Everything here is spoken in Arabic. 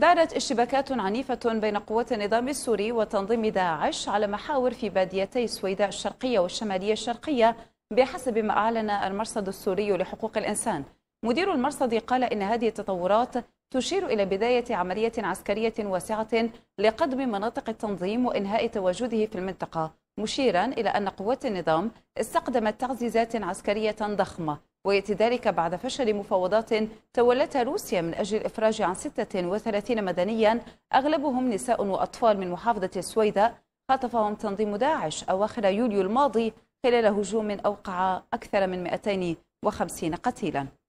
دارت اشتباكات عنيفة بين قوات النظام السوري وتنظيم داعش على محاور في باديتي سويداء الشرقية والشمالية الشرقية بحسب ما أعلن المرصد السوري لحقوق الإنسان مدير المرصد قال إن هذه التطورات تشير إلى بداية عملية عسكرية واسعة لقدم مناطق التنظيم وإنهاء تواجده في المنطقة مشيرا إلى أن قوات النظام استقدمت تعزيزات عسكرية ضخمة ويأتي ذلك بعد فشل مفاوضات تولتها روسيا من أجل الإفراج عن 36 مدنيا أغلبهم نساء وأطفال من محافظة السويداء خطفهم تنظيم داعش أواخر يوليو الماضي خلال هجوم أوقع أكثر من 250 قتيلا